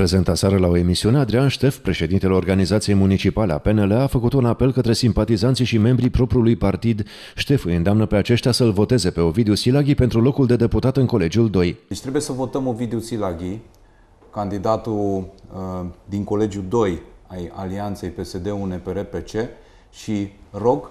Prezent aseară la o emisiune, Adrian Ștef, președintele organizației municipale a PNL, a făcut un apel către simpatizanții și membrii propriului partid. Ștef îi îndeamnă pe aceștia să-l voteze pe Ovidiu Silaghi pentru locul de deputat în Colegiul 2. Deci trebuie să votăm Ovidiu Silaghi, candidatul uh, din Colegiul 2 ai Alianței PSD-UNPR-PC și rog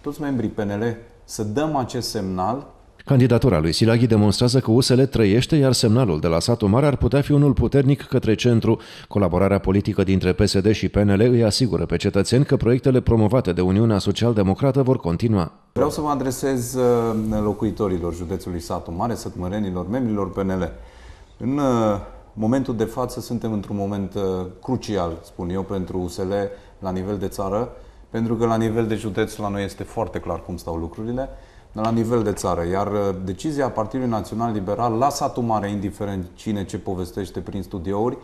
toți membrii PNL să dăm acest semnal Candidatura lui Silaghi demonstrează că USL trăiește, iar semnalul de la satul mare ar putea fi unul puternic către centru. Colaborarea politică dintre PSD și PNL îi asigură pe cetățeni că proiectele promovate de Uniunea Social-Democrată vor continua. Vreau să mă adresez uh, locuitorilor județului Satul Mare, sătmărenilor, membrilor PNL. În uh, momentul de față suntem într-un moment uh, crucial, spun eu, pentru USL la nivel de țară, pentru că la nivel de județ la noi este foarte clar cum stau lucrurile la nivel de țară. Iar uh, decizia Partidului Național Liberal la satul mare, indiferent cine ce povestește prin studiouri,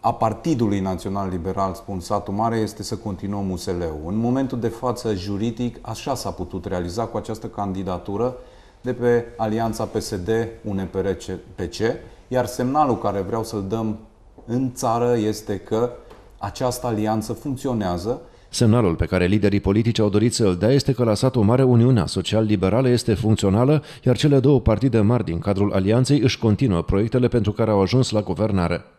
a Partidului Național Liberal, spun satul mare, este să continuăm USL-ul. În momentul de față, juridic, așa s-a putut realiza cu această candidatură de pe alianța PSD-UNPR-PC, iar semnalul care vreau să-l dăm în țară este că această alianță funcționează Semnalul pe care liderii politici au dorit să îl dea este că la satul mare Uniunea Social-Liberală este funcțională, iar cele două partide mari din cadrul alianței își continuă proiectele pentru care au ajuns la guvernare.